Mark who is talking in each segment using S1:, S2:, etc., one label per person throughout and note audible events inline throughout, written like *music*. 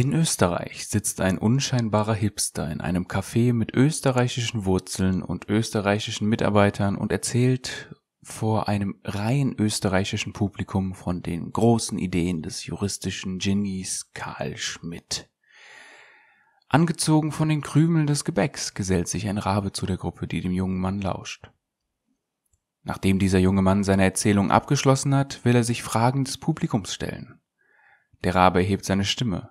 S1: In Österreich sitzt ein unscheinbarer Hipster in einem Café mit österreichischen Wurzeln und österreichischen Mitarbeitern und erzählt vor einem rein österreichischen Publikum von den großen Ideen des juristischen Genies Karl Schmidt. Angezogen von den Krümeln des Gebäcks gesellt sich ein Rabe zu der Gruppe, die dem jungen Mann lauscht. Nachdem dieser junge Mann seine Erzählung abgeschlossen hat, will er sich Fragen des Publikums stellen. Der Rabe erhebt seine Stimme.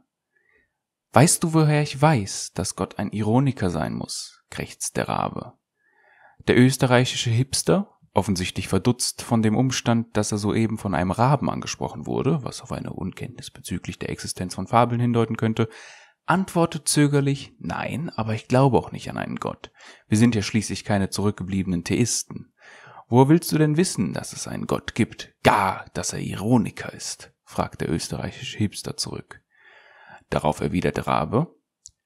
S1: Weißt du, woher ich weiß, dass Gott ein Ironiker sein muss? krächzt der Rabe. Der österreichische Hipster, offensichtlich verdutzt von dem Umstand, dass er soeben von einem Raben angesprochen wurde, was auf eine Unkenntnis bezüglich der Existenz von Fabeln hindeuten könnte, antwortet zögerlich, nein, aber ich glaube auch nicht an einen Gott. Wir sind ja schließlich keine zurückgebliebenen Theisten. Woher willst du denn wissen, dass es einen Gott gibt? Gar, dass er Ironiker ist? fragt der österreichische Hipster zurück. Darauf erwiderte Rabe,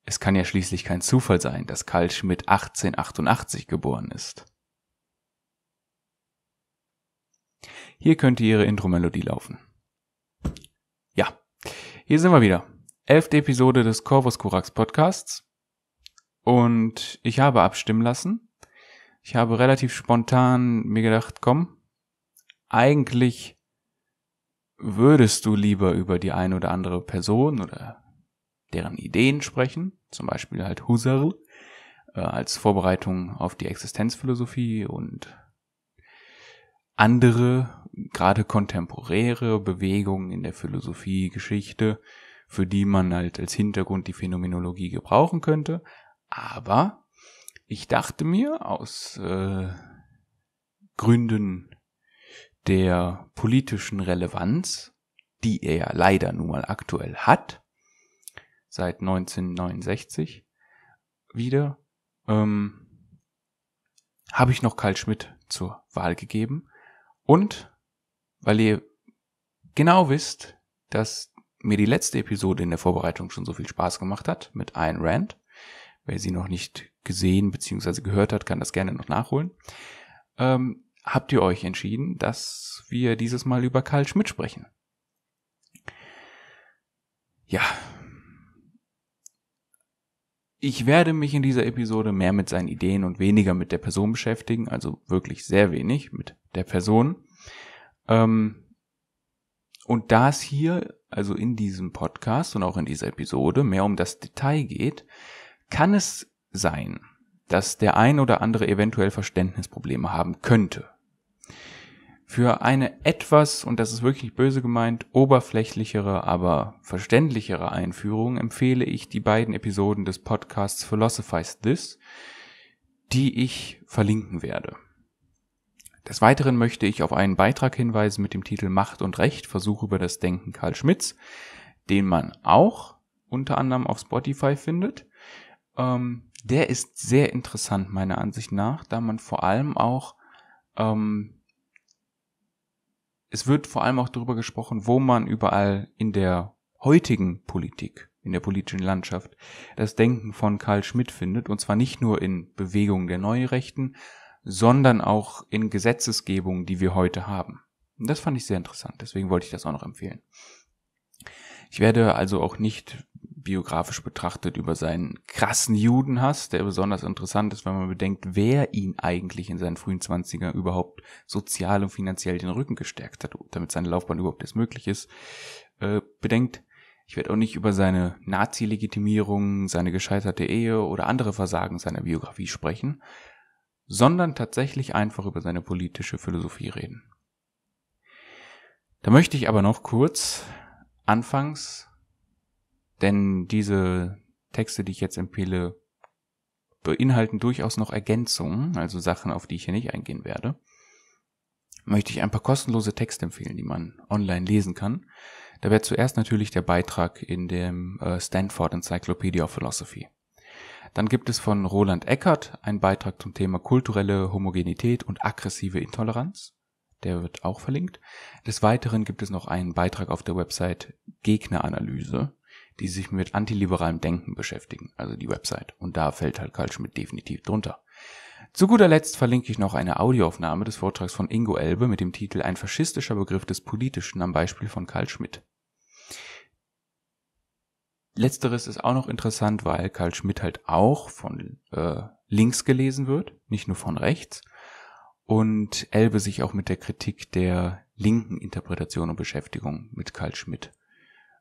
S1: es kann ja schließlich kein Zufall sein, dass Karl Schmidt 1888 geboren ist. Hier könnte Ihre Intro-Melodie laufen. Ja, hier sind wir wieder. Elfte Episode des Corvus Corax Podcasts. Und ich habe abstimmen lassen. Ich habe relativ spontan mir gedacht, komm, eigentlich würdest du lieber über die eine oder andere Person oder deren Ideen sprechen, zum Beispiel halt Husserl äh, als Vorbereitung auf die Existenzphilosophie und andere, gerade kontemporäre Bewegungen in der Philosophiegeschichte, für die man halt als Hintergrund die Phänomenologie gebrauchen könnte. Aber ich dachte mir aus äh, Gründen der politischen Relevanz, die er ja leider nun mal aktuell hat, seit 1969 wieder, ähm, habe ich noch Karl Schmidt zur Wahl gegeben. Und weil ihr genau wisst, dass mir die letzte Episode in der Vorbereitung schon so viel Spaß gemacht hat mit Ayn Rand, wer sie noch nicht gesehen bzw. gehört hat, kann das gerne noch nachholen, ähm, habt ihr euch entschieden, dass wir dieses Mal über Karl Schmidt sprechen. Ja, ich werde mich in dieser Episode mehr mit seinen Ideen und weniger mit der Person beschäftigen, also wirklich sehr wenig mit der Person. Ähm, und da es hier, also in diesem Podcast und auch in dieser Episode, mehr um das Detail geht, kann es sein, dass der ein oder andere eventuell Verständnisprobleme haben könnte für eine etwas, und das ist wirklich böse gemeint, oberflächlichere, aber verständlichere Einführung empfehle ich die beiden Episoden des Podcasts Philosophize This, die ich verlinken werde. Des Weiteren möchte ich auf einen Beitrag hinweisen mit dem Titel Macht und Recht, Versuch über das Denken Karl Schmitz, den man auch unter anderem auf Spotify findet. Ähm, der ist sehr interessant meiner Ansicht nach, da man vor allem auch ähm, es wird vor allem auch darüber gesprochen, wo man überall in der heutigen Politik, in der politischen Landschaft, das Denken von Karl Schmidt findet, und zwar nicht nur in Bewegungen der Neurechten, sondern auch in Gesetzesgebungen, die wir heute haben. Und das fand ich sehr interessant, deswegen wollte ich das auch noch empfehlen. Ich werde also auch nicht biografisch betrachtet über seinen krassen Judenhass, der besonders interessant ist, wenn man bedenkt, wer ihn eigentlich in seinen frühen Zwanziger überhaupt sozial und finanziell den Rücken gestärkt hat, damit seine Laufbahn überhaupt erst möglich ist, äh, bedenkt. Ich werde auch nicht über seine Nazi-Legitimierung, seine gescheiterte Ehe oder andere Versagen seiner Biografie sprechen, sondern tatsächlich einfach über seine politische Philosophie reden. Da möchte ich aber noch kurz anfangs denn diese Texte, die ich jetzt empfehle, beinhalten durchaus noch Ergänzungen, also Sachen, auf die ich hier nicht eingehen werde. Möchte ich ein paar kostenlose Texte empfehlen, die man online lesen kann. Da wäre zuerst natürlich der Beitrag in dem äh, Stanford Encyclopedia of Philosophy. Dann gibt es von Roland Eckert einen Beitrag zum Thema kulturelle Homogenität und aggressive Intoleranz. Der wird auch verlinkt. Des Weiteren gibt es noch einen Beitrag auf der Website Gegneranalyse die sich mit antiliberalem Denken beschäftigen, also die Website. Und da fällt halt Karl Schmidt definitiv drunter. Zu guter Letzt verlinke ich noch eine Audioaufnahme des Vortrags von Ingo Elbe mit dem Titel Ein faschistischer Begriff des Politischen am Beispiel von Karl Schmidt. Letzteres ist auch noch interessant, weil Karl Schmidt halt auch von äh, links gelesen wird, nicht nur von rechts. Und Elbe sich auch mit der Kritik der linken Interpretation und Beschäftigung mit Karl Schmidt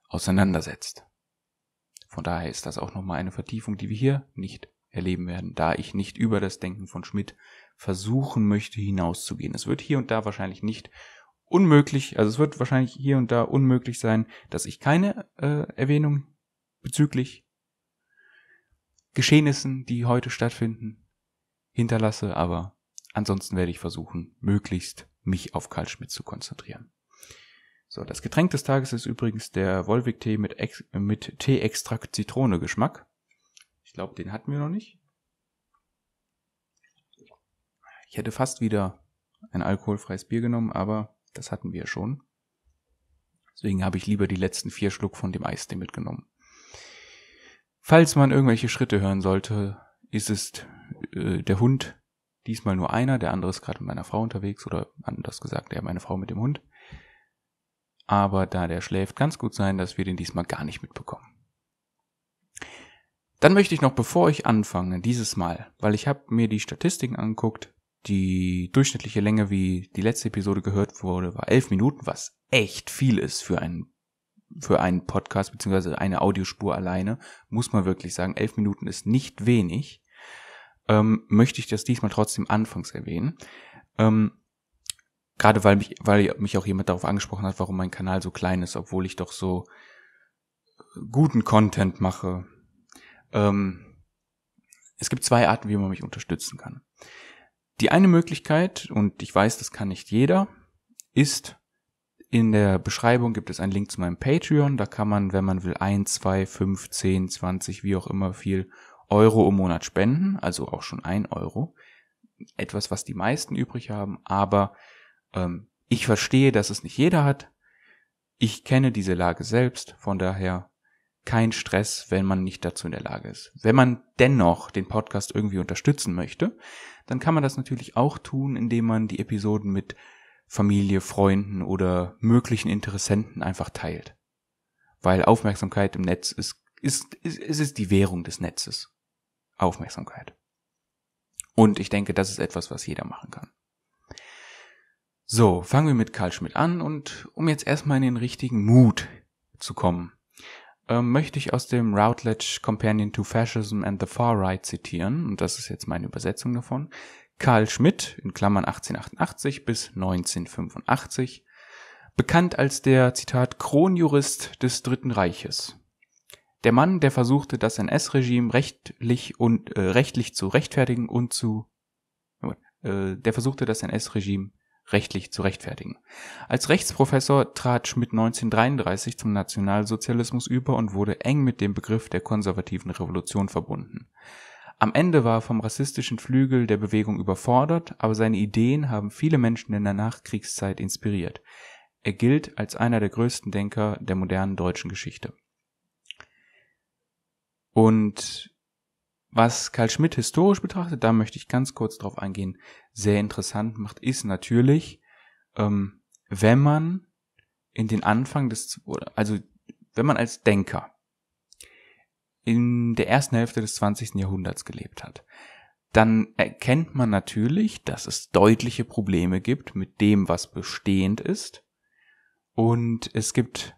S1: auseinandersetzt. Von daher ist das auch nochmal eine Vertiefung, die wir hier nicht erleben werden, da ich nicht über das Denken von Schmidt versuchen möchte hinauszugehen. Es wird hier und da wahrscheinlich nicht unmöglich, also es wird wahrscheinlich hier und da unmöglich sein, dass ich keine äh, Erwähnung bezüglich Geschehnissen, die heute stattfinden, hinterlasse, aber ansonsten werde ich versuchen, möglichst mich auf Karl Schmidt zu konzentrieren. So, das Getränk des Tages ist übrigens der Wolwig-Tee mit, mit Tee-Extrakt Zitrone-Geschmack. Ich glaube, den hatten wir noch nicht. Ich hätte fast wieder ein alkoholfreies Bier genommen, aber das hatten wir schon. Deswegen habe ich lieber die letzten vier Schluck von dem Eistee mitgenommen. Falls man irgendwelche Schritte hören sollte, ist es äh, der Hund, diesmal nur einer, der andere ist gerade mit meiner Frau unterwegs oder anders gesagt, ja, meine Frau mit dem Hund aber da der schläft, ganz gut sein, dass wir den diesmal gar nicht mitbekommen. Dann möchte ich noch, bevor ich anfange, dieses Mal, weil ich habe mir die Statistiken angeguckt, die durchschnittliche Länge, wie die letzte Episode gehört wurde, war elf Minuten, was echt viel ist für einen für einen Podcast beziehungsweise eine Audiospur alleine, muss man wirklich sagen, elf Minuten ist nicht wenig. Ähm, möchte ich das diesmal trotzdem anfangs erwähnen. Ähm, Gerade weil mich, weil mich auch jemand darauf angesprochen hat, warum mein Kanal so klein ist, obwohl ich doch so guten Content mache. Ähm, es gibt zwei Arten, wie man mich unterstützen kann. Die eine Möglichkeit, und ich weiß, das kann nicht jeder, ist, in der Beschreibung gibt es einen Link zu meinem Patreon. Da kann man, wenn man will, ein, zwei, fünf, zehn, zwanzig, wie auch immer viel Euro im Monat spenden. Also auch schon ein Euro. Etwas, was die meisten übrig haben. Aber ähm, ich verstehe, dass es nicht jeder hat. Ich kenne diese Lage selbst, von daher kein Stress, wenn man nicht dazu in der Lage ist. Wenn man dennoch den Podcast irgendwie unterstützen möchte, dann kann man das natürlich auch tun, indem man die Episoden mit Familie, Freunden oder möglichen Interessenten einfach teilt. Weil Aufmerksamkeit im Netz ist, ist, ist, ist, ist die Währung des Netzes. Aufmerksamkeit. Und ich denke, das ist etwas, was jeder machen kann. So, fangen wir mit Karl Schmidt an und um jetzt erstmal in den richtigen Mut zu kommen, ähm, möchte ich aus dem Routledge Companion to Fascism and the Far Right zitieren, und das ist jetzt meine Übersetzung davon. Karl Schmidt, in Klammern 1888 bis 1985, bekannt als der, Zitat, Kronjurist des Dritten Reiches. Der Mann, der versuchte, das NS-Regime rechtlich und äh, rechtlich zu rechtfertigen und zu, äh, der versuchte, das NS-Regime rechtlich zu rechtfertigen. Als Rechtsprofessor trat Schmidt 1933 zum Nationalsozialismus über und wurde eng mit dem Begriff der konservativen Revolution verbunden. Am Ende war er vom rassistischen Flügel der Bewegung überfordert, aber seine Ideen haben viele Menschen in der Nachkriegszeit inspiriert. Er gilt als einer der größten Denker der modernen deutschen Geschichte. Und was Karl Schmidt historisch betrachtet, da möchte ich ganz kurz drauf eingehen, sehr interessant macht, ist natürlich, ähm, wenn man in den Anfang des, also wenn man als Denker in der ersten Hälfte des 20. Jahrhunderts gelebt hat, dann erkennt man natürlich, dass es deutliche Probleme gibt mit dem, was bestehend ist. Und es gibt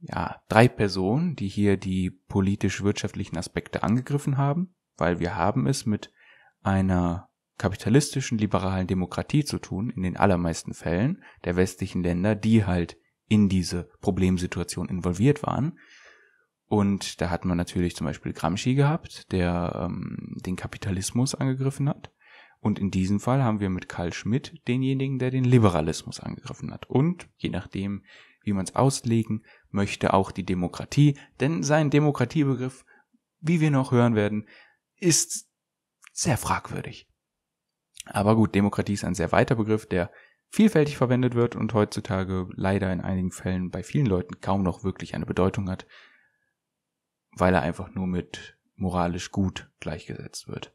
S1: ja, drei Personen, die hier die politisch-wirtschaftlichen Aspekte angegriffen haben, weil wir haben es mit einer kapitalistischen liberalen Demokratie zu tun, in den allermeisten Fällen der westlichen Länder, die halt in diese Problemsituation involviert waren. Und da hat man natürlich zum Beispiel Gramsci gehabt, der ähm, den Kapitalismus angegriffen hat. Und in diesem Fall haben wir mit Karl Schmidt denjenigen, der den Liberalismus angegriffen hat. Und je nachdem, wie man es auslegen möchte auch die Demokratie, denn sein Demokratiebegriff, wie wir noch hören werden, ist sehr fragwürdig. Aber gut, Demokratie ist ein sehr weiter Begriff, der vielfältig verwendet wird und heutzutage leider in einigen Fällen bei vielen Leuten kaum noch wirklich eine Bedeutung hat, weil er einfach nur mit moralisch gut gleichgesetzt wird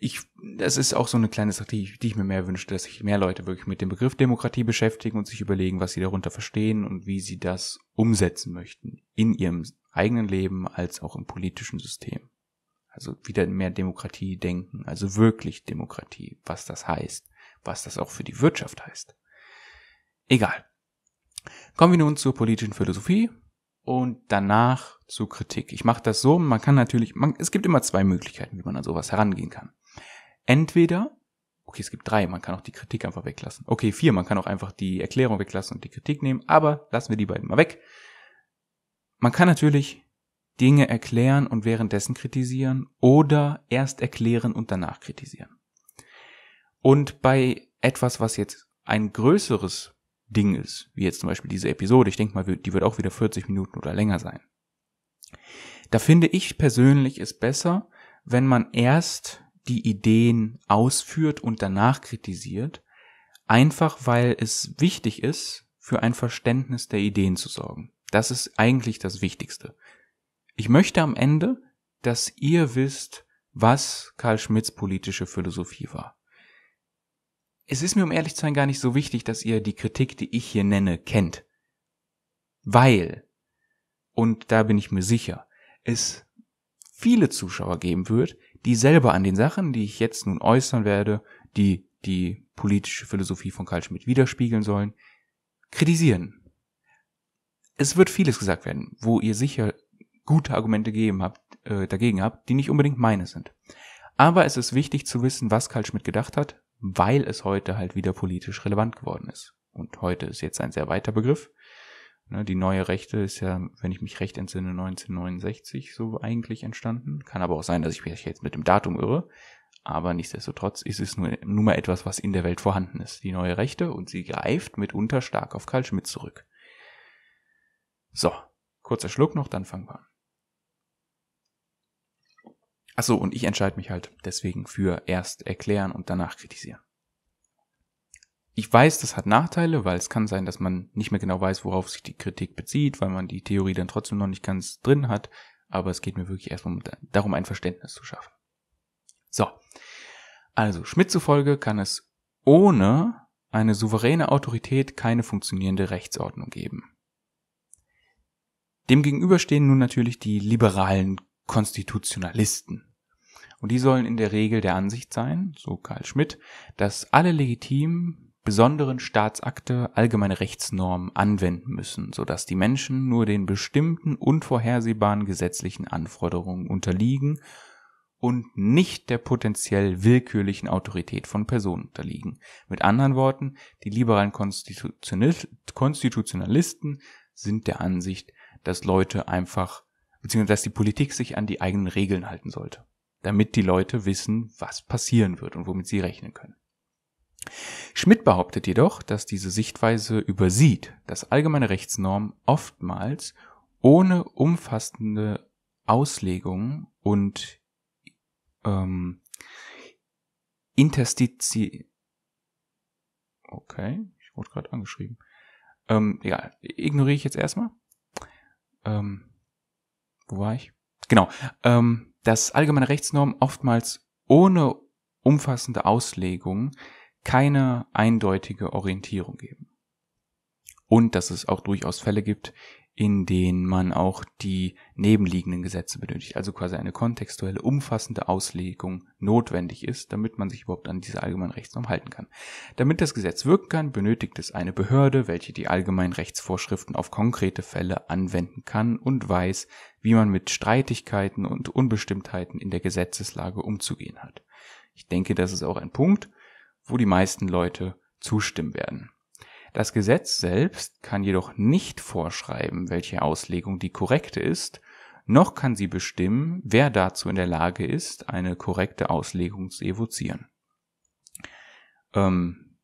S1: ich, das ist auch so eine kleine Sache, die, die ich mir mehr wünsche, dass sich mehr Leute wirklich mit dem Begriff Demokratie beschäftigen und sich überlegen, was sie darunter verstehen und wie sie das umsetzen möchten in ihrem eigenen Leben als auch im politischen System. Also wieder mehr Demokratie denken, also wirklich Demokratie, was das heißt, was das auch für die Wirtschaft heißt. Egal. Kommen wir nun zur politischen Philosophie und danach zur Kritik. Ich mache das so, man kann natürlich, man, es gibt immer zwei Möglichkeiten, wie man an sowas herangehen kann entweder, okay, es gibt drei, man kann auch die Kritik einfach weglassen. Okay, vier, man kann auch einfach die Erklärung weglassen und die Kritik nehmen, aber lassen wir die beiden mal weg. Man kann natürlich Dinge erklären und währenddessen kritisieren oder erst erklären und danach kritisieren. Und bei etwas, was jetzt ein größeres Ding ist, wie jetzt zum Beispiel diese Episode, ich denke mal, die wird auch wieder 40 Minuten oder länger sein. Da finde ich persönlich es besser, wenn man erst die Ideen ausführt und danach kritisiert, einfach weil es wichtig ist, für ein Verständnis der Ideen zu sorgen. Das ist eigentlich das Wichtigste. Ich möchte am Ende, dass ihr wisst, was Karl Schmitts politische Philosophie war. Es ist mir, um ehrlich zu sein, gar nicht so wichtig, dass ihr die Kritik, die ich hier nenne, kennt. Weil, und da bin ich mir sicher, es viele Zuschauer geben wird, die selber an den Sachen, die ich jetzt nun äußern werde, die die politische Philosophie von Karl Schmidt widerspiegeln sollen, kritisieren. Es wird vieles gesagt werden, wo ihr sicher gute Argumente gegeben habt, äh, dagegen habt, die nicht unbedingt meine sind. Aber es ist wichtig zu wissen, was Karl Schmidt gedacht hat, weil es heute halt wieder politisch relevant geworden ist. Und heute ist jetzt ein sehr weiter Begriff. Ne, die neue Rechte ist ja, wenn ich mich recht entsinne, 1969 so eigentlich entstanden. Kann aber auch sein, dass ich mich jetzt mit dem Datum irre. Aber nichtsdestotrotz ist es nur, nur mal etwas, was in der Welt vorhanden ist. Die neue Rechte und sie greift mitunter stark auf Karl Schmidt zurück. So, kurzer Schluck noch, dann fangen wir an. Achso, und ich entscheide mich halt deswegen für erst erklären und danach kritisieren ich weiß, das hat Nachteile, weil es kann sein, dass man nicht mehr genau weiß, worauf sich die Kritik bezieht, weil man die Theorie dann trotzdem noch nicht ganz drin hat. Aber es geht mir wirklich erstmal darum, ein Verständnis zu schaffen. So. Also, Schmidt zufolge kann es ohne eine souveräne Autorität keine funktionierende Rechtsordnung geben. Demgegenüber stehen nun natürlich die liberalen Konstitutionalisten. Und die sollen in der Regel der Ansicht sein, so Karl Schmidt, dass alle legitimen besonderen Staatsakte allgemeine Rechtsnormen anwenden müssen, sodass die Menschen nur den bestimmten unvorhersehbaren gesetzlichen Anforderungen unterliegen und nicht der potenziell willkürlichen Autorität von Personen unterliegen. Mit anderen Worten, die liberalen Konstitutionalisten sind der Ansicht, dass Leute einfach, beziehungsweise dass die Politik sich an die eigenen Regeln halten sollte, damit die Leute wissen, was passieren wird und womit sie rechnen können. Schmidt behauptet jedoch, dass diese Sichtweise übersieht, dass allgemeine Rechtsnormen oftmals ohne umfassende Auslegungen und ähm, Interstitie. Okay, ich wurde gerade angeschrieben. Ähm, ja, ignoriere ich jetzt erstmal. Ähm, wo war ich? Genau, ähm, dass allgemeine Rechtsnormen oftmals ohne umfassende Auslegungen keine eindeutige Orientierung geben. Und dass es auch durchaus Fälle gibt, in denen man auch die nebenliegenden Gesetze benötigt, also quasi eine kontextuelle, umfassende Auslegung notwendig ist, damit man sich überhaupt an diese allgemeinen Rechtsnorm halten kann. Damit das Gesetz wirken kann, benötigt es eine Behörde, welche die allgemeinen Rechtsvorschriften auf konkrete Fälle anwenden kann und weiß, wie man mit Streitigkeiten und Unbestimmtheiten in der Gesetzeslage umzugehen hat. Ich denke, das ist auch ein Punkt, wo die meisten Leute zustimmen werden. Das Gesetz selbst kann jedoch nicht vorschreiben, welche Auslegung die korrekte ist, noch kann sie bestimmen, wer dazu in der Lage ist, eine korrekte Auslegung zu evozieren. Ähm,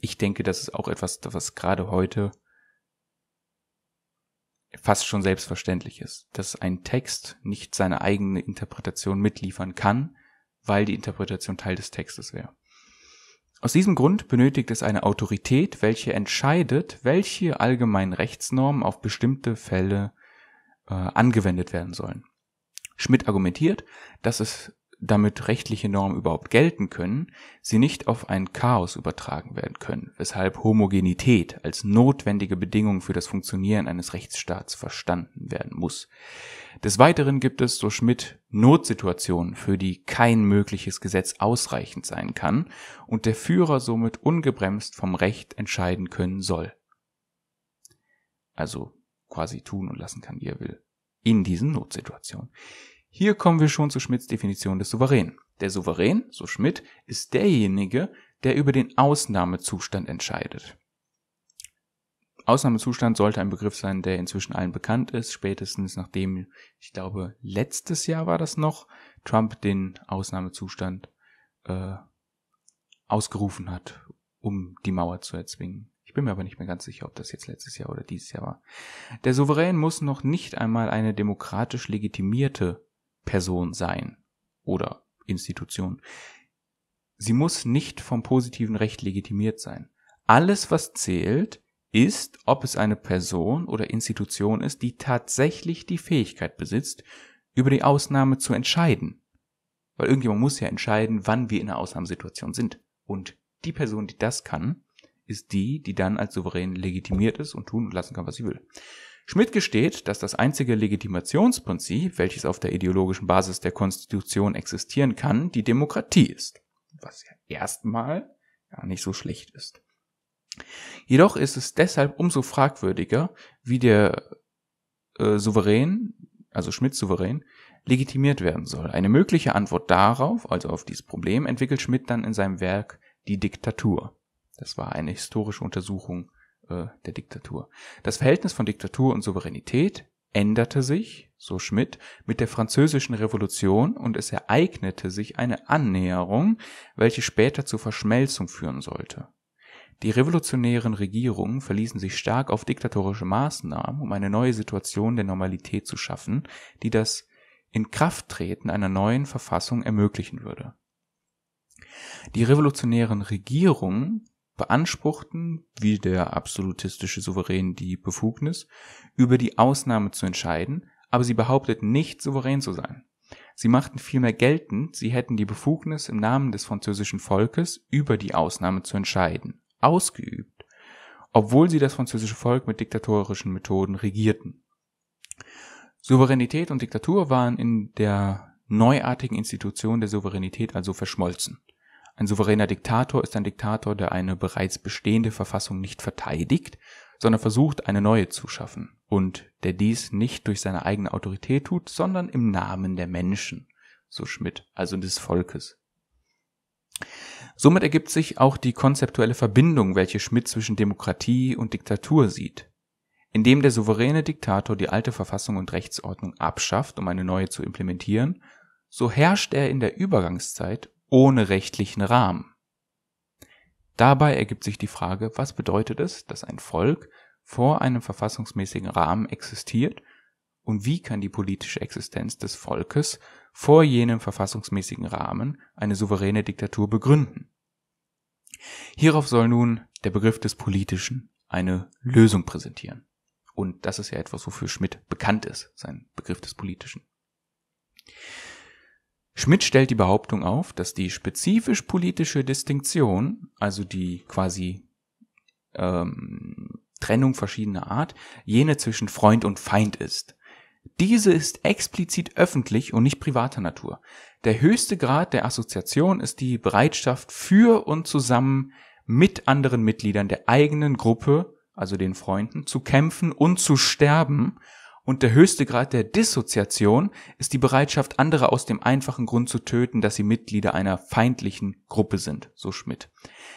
S1: ich denke, das ist auch etwas, was gerade heute fast schon selbstverständlich ist, dass ein Text nicht seine eigene Interpretation mitliefern kann, weil die Interpretation Teil des Textes wäre. Aus diesem Grund benötigt es eine Autorität, welche entscheidet, welche allgemeinen Rechtsnormen auf bestimmte Fälle äh, angewendet werden sollen. Schmidt argumentiert, dass es damit rechtliche Normen überhaupt gelten können, sie nicht auf ein Chaos übertragen werden können, weshalb Homogenität als notwendige Bedingung für das Funktionieren eines Rechtsstaats verstanden werden muss. Des Weiteren gibt es, so Schmidt, Notsituationen, für die kein mögliches Gesetz ausreichend sein kann und der Führer somit ungebremst vom Recht entscheiden können soll. Also quasi tun und lassen kann, wie er will. In diesen Notsituationen. Hier kommen wir schon zu Schmidts Definition des Souveränen. Der Souverän, so Schmidt, ist derjenige, der über den Ausnahmezustand entscheidet. Ausnahmezustand sollte ein Begriff sein, der inzwischen allen bekannt ist, spätestens nachdem, ich glaube, letztes Jahr war das noch, Trump den Ausnahmezustand äh, ausgerufen hat, um die Mauer zu erzwingen. Ich bin mir aber nicht mehr ganz sicher, ob das jetzt letztes Jahr oder dieses Jahr war. Der Souverän muss noch nicht einmal eine demokratisch legitimierte Person sein oder Institution. Sie muss nicht vom positiven Recht legitimiert sein. Alles, was zählt, ist, ob es eine Person oder Institution ist, die tatsächlich die Fähigkeit besitzt, über die Ausnahme zu entscheiden. Weil irgendjemand muss ja entscheiden, wann wir in einer Ausnahmesituation sind. Und die Person, die das kann, ist die, die dann als souverän legitimiert ist und tun und lassen kann, was sie will. Schmidt gesteht, dass das einzige Legitimationsprinzip, welches auf der ideologischen Basis der Konstitution existieren kann, die Demokratie ist, was ja erstmal gar nicht so schlecht ist. Jedoch ist es deshalb umso fragwürdiger, wie der äh, Souverän, also Schmidt Souverän, legitimiert werden soll. Eine mögliche Antwort darauf, also auf dieses Problem, entwickelt Schmidt dann in seinem Werk Die Diktatur. Das war eine historische Untersuchung äh, der Diktatur. Das Verhältnis von Diktatur und Souveränität änderte sich, so Schmidt, mit der französischen Revolution und es ereignete sich eine Annäherung, welche später zur Verschmelzung führen sollte. Die revolutionären Regierungen verließen sich stark auf diktatorische Maßnahmen, um eine neue Situation der Normalität zu schaffen, die das Inkrafttreten einer neuen Verfassung ermöglichen würde. Die revolutionären Regierungen beanspruchten, wie der absolutistische Souverän, die Befugnis, über die Ausnahme zu entscheiden, aber sie behaupteten nicht, souverän zu sein. Sie machten vielmehr geltend, sie hätten die Befugnis im Namen des französischen Volkes über die Ausnahme zu entscheiden, ausgeübt, obwohl sie das französische Volk mit diktatorischen Methoden regierten. Souveränität und Diktatur waren in der neuartigen Institution der Souveränität also verschmolzen. Ein souveräner Diktator ist ein Diktator, der eine bereits bestehende Verfassung nicht verteidigt, sondern versucht, eine neue zu schaffen und der dies nicht durch seine eigene Autorität tut, sondern im Namen der Menschen, so Schmidt, also des Volkes. Somit ergibt sich auch die konzeptuelle Verbindung, welche Schmidt zwischen Demokratie und Diktatur sieht. Indem der souveräne Diktator die alte Verfassung und Rechtsordnung abschafft, um eine neue zu implementieren, so herrscht er in der Übergangszeit ohne rechtlichen Rahmen. Dabei ergibt sich die Frage, was bedeutet es, dass ein Volk vor einem verfassungsmäßigen Rahmen existiert und wie kann die politische Existenz des Volkes vor jenem verfassungsmäßigen Rahmen eine souveräne Diktatur begründen. Hierauf soll nun der Begriff des Politischen eine Lösung präsentieren. Und das ist ja etwas, wofür Schmidt bekannt ist, sein Begriff des Politischen. Schmidt stellt die Behauptung auf, dass die spezifisch politische Distinktion, also die quasi ähm, Trennung verschiedener Art, jene zwischen Freund und Feind ist. Diese ist explizit öffentlich und nicht privater Natur. Der höchste Grad der Assoziation ist die Bereitschaft für und zusammen mit anderen Mitgliedern der eigenen Gruppe, also den Freunden, zu kämpfen und zu sterben und der höchste Grad der Dissoziation ist die Bereitschaft, andere aus dem einfachen Grund zu töten, dass sie Mitglieder einer feindlichen Gruppe sind, so Schmidt.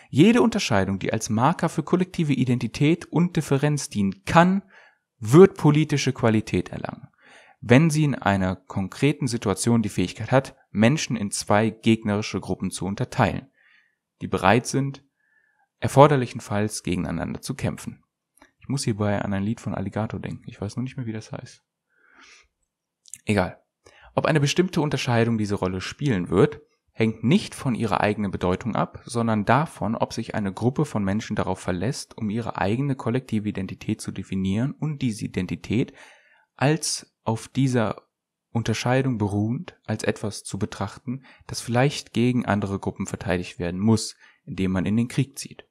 S1: Jede Unterscheidung, die als Marker für kollektive Identität und Differenz dienen kann, wird politische Qualität erlangen, wenn sie in einer konkreten Situation die Fähigkeit hat, Menschen in zwei gegnerische Gruppen zu unterteilen, die bereit sind, erforderlichenfalls gegeneinander zu kämpfen. Ich muss hierbei an ein Lied von Alligator denken. Ich weiß nur nicht mehr, wie das heißt. Egal. Ob eine bestimmte Unterscheidung diese Rolle spielen wird, hängt nicht von ihrer eigenen Bedeutung ab, sondern davon, ob sich eine Gruppe von Menschen darauf verlässt, um ihre eigene kollektive Identität zu definieren und diese Identität als auf dieser Unterscheidung beruhend als etwas zu betrachten, das vielleicht gegen andere Gruppen verteidigt werden muss, indem man in den Krieg zieht.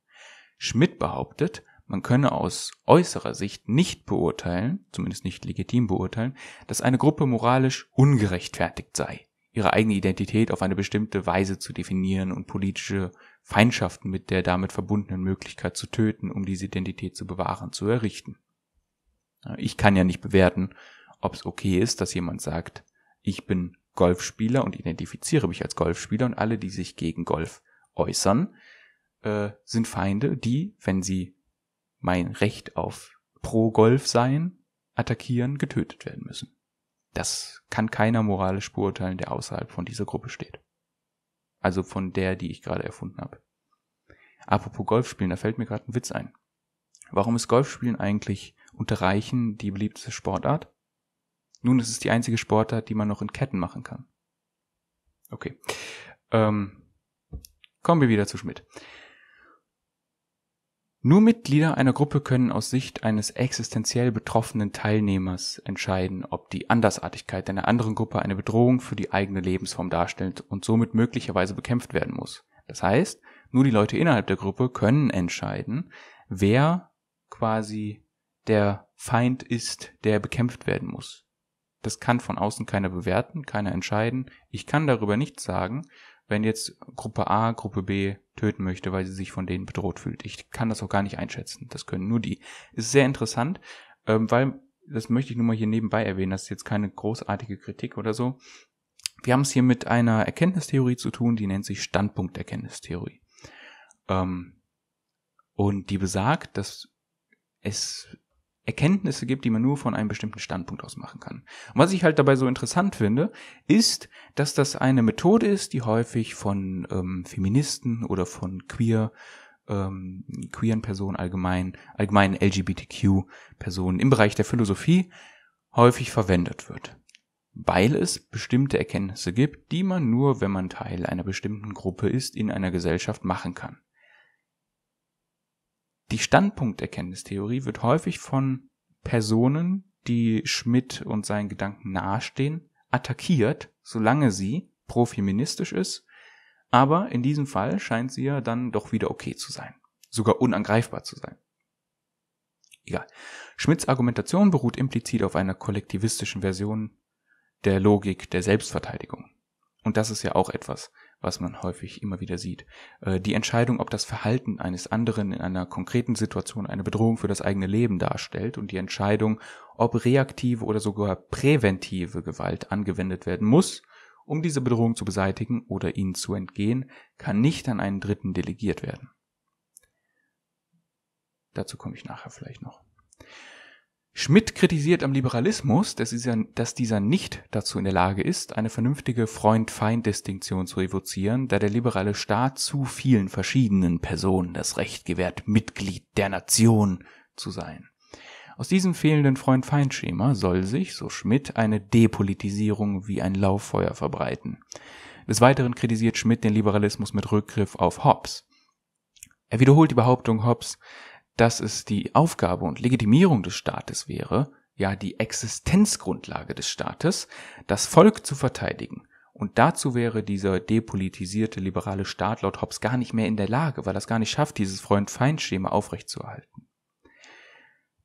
S1: Schmidt behauptet, man könne aus äußerer Sicht nicht beurteilen, zumindest nicht legitim beurteilen, dass eine Gruppe moralisch ungerechtfertigt sei, ihre eigene Identität auf eine bestimmte Weise zu definieren und politische Feindschaften mit der damit verbundenen Möglichkeit zu töten, um diese Identität zu bewahren, zu errichten. Ich kann ja nicht bewerten, ob es okay ist, dass jemand sagt, ich bin Golfspieler und identifiziere mich als Golfspieler und alle, die sich gegen Golf äußern, äh, sind Feinde, die, wenn sie mein Recht auf Pro-Golf sein, attackieren, getötet werden müssen. Das kann keiner moralisch beurteilen, der außerhalb von dieser Gruppe steht. Also von der, die ich gerade erfunden habe. Apropos Golfspielen, da fällt mir gerade ein Witz ein. Warum ist Golfspielen eigentlich unter Reichen die beliebteste Sportart? Nun es ist die einzige Sportart, die man noch in Ketten machen kann. Okay. Ähm, kommen wir wieder zu Schmidt. Nur Mitglieder einer Gruppe können aus Sicht eines existenziell betroffenen Teilnehmers entscheiden, ob die Andersartigkeit einer anderen Gruppe eine Bedrohung für die eigene Lebensform darstellt und somit möglicherweise bekämpft werden muss. Das heißt, nur die Leute innerhalb der Gruppe können entscheiden, wer quasi der Feind ist, der bekämpft werden muss. Das kann von außen keiner bewerten, keiner entscheiden. Ich kann darüber nichts sagen wenn jetzt Gruppe A Gruppe B töten möchte, weil sie sich von denen bedroht fühlt. Ich kann das auch gar nicht einschätzen. Das können nur die. Ist sehr interessant, ähm, weil, das möchte ich nur mal hier nebenbei erwähnen, das ist jetzt keine großartige Kritik oder so. Wir haben es hier mit einer Erkenntnistheorie zu tun, die nennt sich Standpunkterkenntnistheorie. Ähm, und die besagt, dass es Erkenntnisse gibt, die man nur von einem bestimmten Standpunkt aus machen kann. Und was ich halt dabei so interessant finde, ist, dass das eine Methode ist, die häufig von ähm, Feministen oder von queer ähm, queeren Personen allgemein, allgemeinen LGBTQ-Personen im Bereich der Philosophie häufig verwendet wird. Weil es bestimmte Erkenntnisse gibt, die man nur, wenn man Teil einer bestimmten Gruppe ist, in einer Gesellschaft machen kann. Die Standpunkterkenntnistheorie wird häufig von Personen, die Schmidt und seinen Gedanken nahestehen, attackiert, solange sie profeministisch ist, aber in diesem Fall scheint sie ja dann doch wieder okay zu sein, sogar unangreifbar zu sein. Egal. Schmidts Argumentation beruht implizit auf einer kollektivistischen Version der Logik der Selbstverteidigung. Und das ist ja auch etwas, was man häufig immer wieder sieht. Äh, die Entscheidung, ob das Verhalten eines anderen in einer konkreten Situation eine Bedrohung für das eigene Leben darstellt und die Entscheidung, ob reaktive oder sogar präventive Gewalt angewendet werden muss, um diese Bedrohung zu beseitigen oder ihnen zu entgehen, kann nicht an einen Dritten delegiert werden. Dazu komme ich nachher vielleicht noch. Schmidt kritisiert am Liberalismus, dass dieser, dass dieser nicht dazu in der Lage ist, eine vernünftige Freund-Feind-Distinktion zu evozieren, da der liberale Staat zu vielen verschiedenen Personen das Recht gewährt, Mitglied der Nation zu sein. Aus diesem fehlenden Freund-Feind-Schema soll sich, so Schmidt, eine Depolitisierung wie ein Lauffeuer verbreiten. Des Weiteren kritisiert Schmidt den Liberalismus mit Rückgriff auf Hobbes. Er wiederholt die Behauptung Hobbes, dass es die Aufgabe und Legitimierung des Staates wäre, ja die Existenzgrundlage des Staates, das Volk zu verteidigen. Und dazu wäre dieser depolitisierte liberale Staat laut Hobbes gar nicht mehr in der Lage, weil er es gar nicht schafft, dieses Freund-Feind-Schema aufrechtzuerhalten.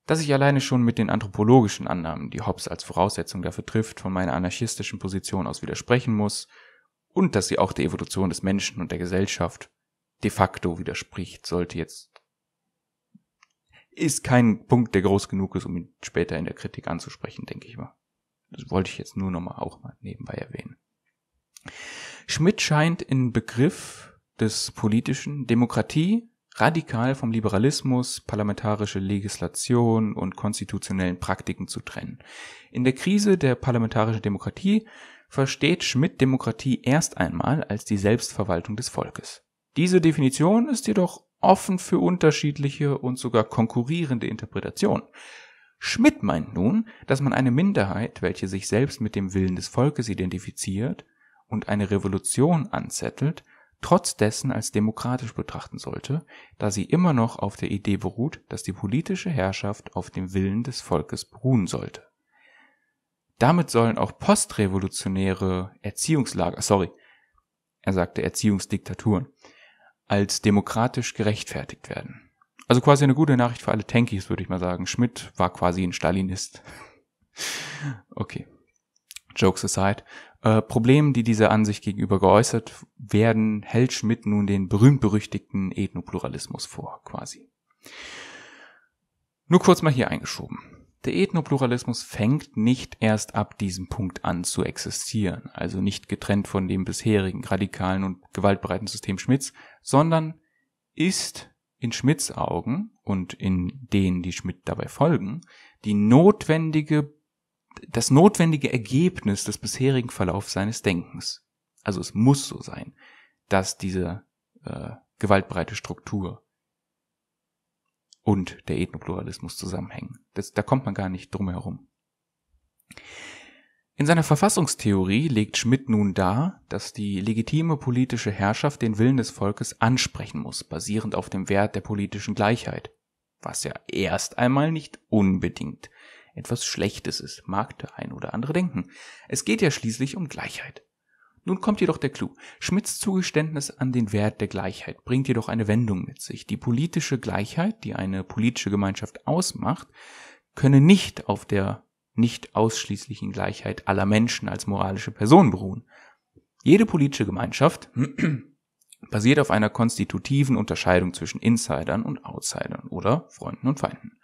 S1: Dass ich alleine schon mit den anthropologischen Annahmen, die Hobbes als Voraussetzung dafür trifft, von meiner anarchistischen Position aus widersprechen muss, und dass sie auch der Evolution des Menschen und der Gesellschaft de facto widerspricht, sollte jetzt ist kein Punkt, der groß genug ist, um ihn später in der Kritik anzusprechen, denke ich mal. Das wollte ich jetzt nur nochmal auch mal nebenbei erwähnen. Schmidt scheint in Begriff des politischen Demokratie radikal vom Liberalismus, parlamentarische Legislation und konstitutionellen Praktiken zu trennen. In der Krise der parlamentarischen Demokratie versteht Schmidt Demokratie erst einmal als die Selbstverwaltung des Volkes. Diese Definition ist jedoch offen für unterschiedliche und sogar konkurrierende Interpretationen. Schmidt meint nun, dass man eine Minderheit, welche sich selbst mit dem Willen des Volkes identifiziert und eine Revolution anzettelt, trotz dessen als demokratisch betrachten sollte, da sie immer noch auf der Idee beruht, dass die politische Herrschaft auf dem Willen des Volkes beruhen sollte. Damit sollen auch postrevolutionäre Erziehungslager, sorry, er sagte Erziehungsdiktaturen, als demokratisch gerechtfertigt werden. Also quasi eine gute Nachricht für alle Tankies, würde ich mal sagen. Schmidt war quasi ein Stalinist. *laughs* okay. Jokes aside. Äh, Problemen, die dieser Ansicht gegenüber geäußert werden, hält Schmidt nun den berühmt-berüchtigten Ethnopluralismus vor, quasi. Nur kurz mal hier eingeschoben. Der Ethnopluralismus fängt nicht erst ab diesem Punkt an zu existieren, also nicht getrennt von dem bisherigen radikalen und gewaltbereiten System Schmidts, sondern ist in Schmidts Augen und in denen, die Schmidt dabei folgen, die notwendige, das notwendige Ergebnis des bisherigen Verlaufs seines Denkens. Also es muss so sein, dass diese äh, gewaltbreite Struktur und der Ethnopluralismus zusammenhängen. Das, da kommt man gar nicht drum herum. In seiner Verfassungstheorie legt Schmidt nun dar, dass die legitime politische Herrschaft den Willen des Volkes ansprechen muss, basierend auf dem Wert der politischen Gleichheit, was ja erst einmal nicht unbedingt etwas Schlechtes ist, mag der ein oder andere denken. Es geht ja schließlich um Gleichheit. Nun kommt jedoch der Clou. Schmidts Zugeständnis an den Wert der Gleichheit bringt jedoch eine Wendung mit sich. Die politische Gleichheit, die eine politische Gemeinschaft ausmacht, könne nicht auf der nicht ausschließlichen Gleichheit aller Menschen als moralische Person beruhen. Jede politische Gemeinschaft *clears throat* basiert auf einer konstitutiven Unterscheidung zwischen Insidern und Outsidern oder Freunden und Feinden.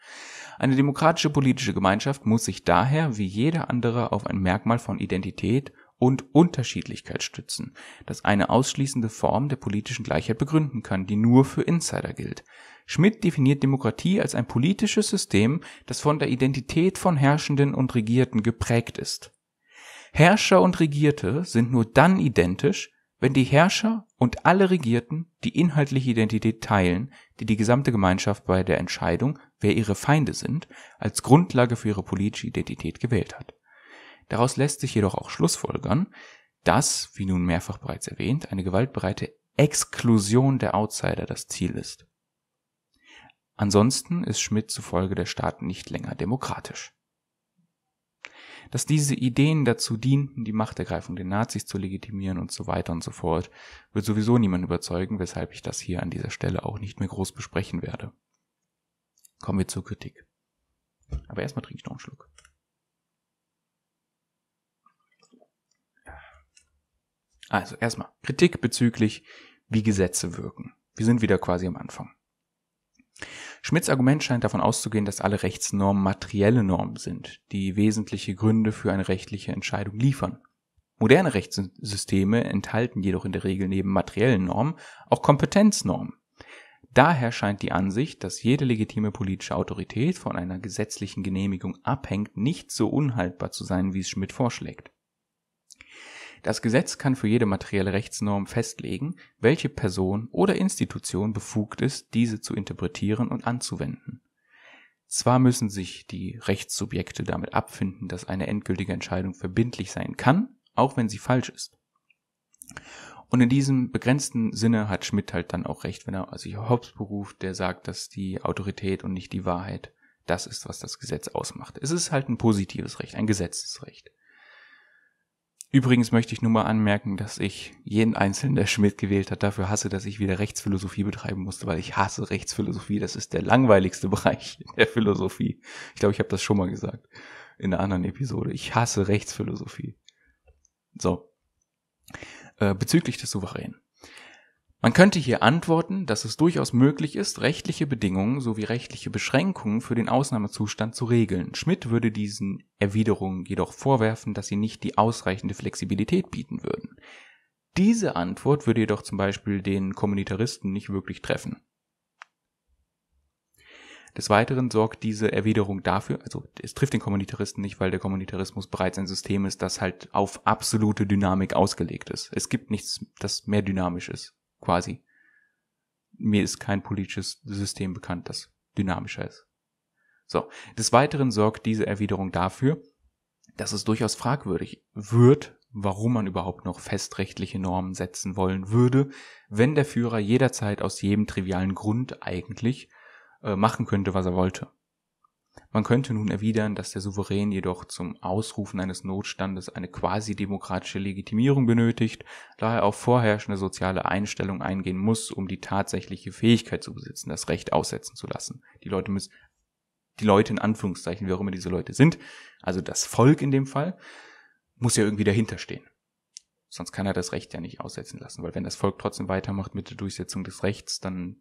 S1: Eine demokratische politische Gemeinschaft muss sich daher wie jeder andere auf ein Merkmal von Identität und Unterschiedlichkeit stützen, das eine ausschließende Form der politischen Gleichheit begründen kann, die nur für Insider gilt. Schmidt definiert Demokratie als ein politisches System, das von der Identität von Herrschenden und Regierten geprägt ist. Herrscher und Regierte sind nur dann identisch, wenn die Herrscher und alle Regierten die inhaltliche Identität teilen, die die gesamte Gemeinschaft bei der Entscheidung, wer ihre Feinde sind, als Grundlage für ihre politische Identität gewählt hat. Daraus lässt sich jedoch auch schlussfolgern, dass, wie nun mehrfach bereits erwähnt, eine gewaltbereite Exklusion der Outsider das Ziel ist. Ansonsten ist Schmidt zufolge der Staat nicht länger demokratisch. Dass diese Ideen dazu dienten, die Machtergreifung der Nazis zu legitimieren und so weiter und so fort, wird sowieso niemand überzeugen, weshalb ich das hier an dieser Stelle auch nicht mehr groß besprechen werde. Kommen wir zur Kritik. Aber erstmal trinke ich noch einen Schluck. Also erstmal Kritik bezüglich, wie Gesetze wirken. Wir sind wieder quasi am Anfang. Schmidts Argument scheint davon auszugehen, dass alle Rechtsnormen materielle Normen sind, die wesentliche Gründe für eine rechtliche Entscheidung liefern. Moderne Rechtssysteme enthalten jedoch in der Regel neben materiellen Normen auch Kompetenznormen. Daher scheint die Ansicht, dass jede legitime politische Autorität von einer gesetzlichen Genehmigung abhängt, nicht so unhaltbar zu sein, wie es Schmidt vorschlägt. Das Gesetz kann für jede materielle Rechtsnorm festlegen, welche Person oder Institution befugt ist, diese zu interpretieren und anzuwenden. Zwar müssen sich die Rechtssubjekte damit abfinden, dass eine endgültige Entscheidung verbindlich sein kann, auch wenn sie falsch ist. Und in diesem begrenzten Sinne hat Schmidt halt dann auch recht, wenn er sich also Hobbes beruft, der sagt, dass die Autorität und nicht die Wahrheit das ist, was das Gesetz ausmacht. Es ist halt ein positives Recht, ein Gesetzesrecht. Übrigens möchte ich nur mal anmerken, dass ich jeden Einzelnen, der Schmidt gewählt hat, dafür hasse, dass ich wieder Rechtsphilosophie betreiben musste, weil ich hasse Rechtsphilosophie. Das ist der langweiligste *laughs* Bereich der Philosophie. Ich glaube, ich habe das schon mal gesagt in einer anderen Episode. Ich hasse Rechtsphilosophie. So. Äh, bezüglich des Souveränen. Man könnte hier antworten, dass es durchaus möglich ist, rechtliche Bedingungen sowie rechtliche Beschränkungen für den Ausnahmezustand zu regeln. Schmidt würde diesen Erwiderungen jedoch vorwerfen, dass sie nicht die ausreichende Flexibilität bieten würden. Diese Antwort würde jedoch zum Beispiel den Kommunitaristen nicht wirklich treffen. Des Weiteren sorgt diese Erwiderung dafür, also es trifft den Kommunitaristen nicht, weil der Kommunitarismus bereits ein System ist, das halt auf absolute Dynamik ausgelegt ist. Es gibt nichts, das mehr dynamisch ist quasi. Mir ist kein politisches System bekannt, das dynamischer ist. So. Des Weiteren sorgt diese Erwiderung dafür, dass es durchaus fragwürdig wird, warum man überhaupt noch festrechtliche Normen setzen wollen würde, wenn der Führer jederzeit aus jedem trivialen Grund eigentlich äh, machen könnte, was er wollte. Man könnte nun erwidern, dass der Souverän jedoch zum Ausrufen eines Notstandes eine quasi-demokratische Legitimierung benötigt, da er auf vorherrschende soziale Einstellung eingehen muss, um die tatsächliche Fähigkeit zu besitzen, das Recht aussetzen zu lassen. Die Leute müssen, die Leute in Anführungszeichen, wer auch immer diese Leute sind, also das Volk in dem Fall, muss ja irgendwie dahinter stehen. Sonst kann er das Recht ja nicht aussetzen lassen, weil wenn das Volk trotzdem weitermacht mit der Durchsetzung des Rechts, dann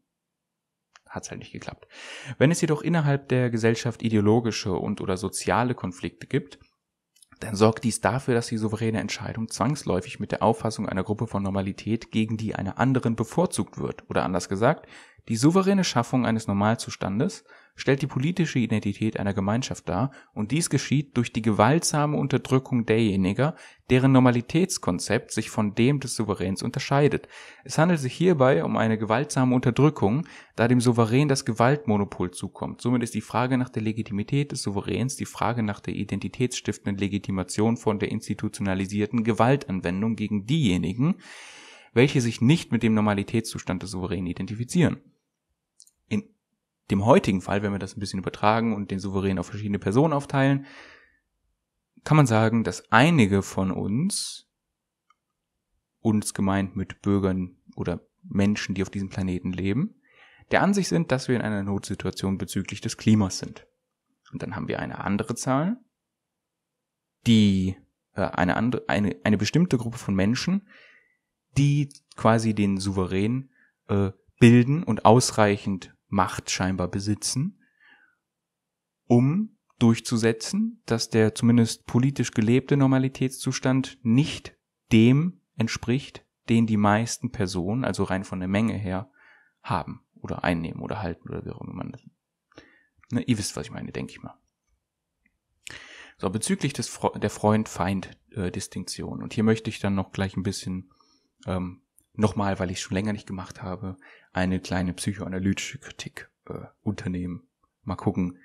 S1: hat's halt nicht geklappt. Wenn es jedoch innerhalb der Gesellschaft ideologische und oder soziale Konflikte gibt, dann sorgt dies dafür, dass die souveräne Entscheidung zwangsläufig mit der Auffassung einer Gruppe von Normalität gegen die einer anderen bevorzugt wird, oder anders gesagt, die souveräne Schaffung eines Normalzustandes stellt die politische Identität einer Gemeinschaft dar, und dies geschieht durch die gewaltsame Unterdrückung derjenigen, deren Normalitätskonzept sich von dem des Souveräns unterscheidet. Es handelt sich hierbei um eine gewaltsame Unterdrückung, da dem Souverän das Gewaltmonopol zukommt. Somit ist die Frage nach der Legitimität des Souveräns die Frage nach der identitätsstiftenden Legitimation von der institutionalisierten Gewaltanwendung gegen diejenigen, welche sich nicht mit dem Normalitätszustand des Souveränen identifizieren dem heutigen Fall, wenn wir das ein bisschen übertragen und den Souverän auf verschiedene Personen aufteilen, kann man sagen, dass einige von uns, uns gemeint mit Bürgern oder Menschen, die auf diesem Planeten leben, der Ansicht sind, dass wir in einer Notsituation bezüglich des Klimas sind. Und dann haben wir eine andere Zahl, die äh, eine andere, eine, eine bestimmte Gruppe von Menschen, die quasi den Souverän äh, bilden und ausreichend Macht scheinbar besitzen, um durchzusetzen, dass der zumindest politisch gelebte Normalitätszustand nicht dem entspricht, den die meisten Personen, also rein von der Menge her, haben oder einnehmen oder halten oder wie auch immer man das. Ne, ihr wisst, was ich meine, denke ich mal. So, bezüglich des Fre der Freund-Feind-Distinktion. Äh, Und hier möchte ich dann noch gleich ein bisschen ähm, nochmal, weil ich schon länger nicht gemacht habe, eine kleine psychoanalytische Kritik äh, unternehmen. Mal gucken,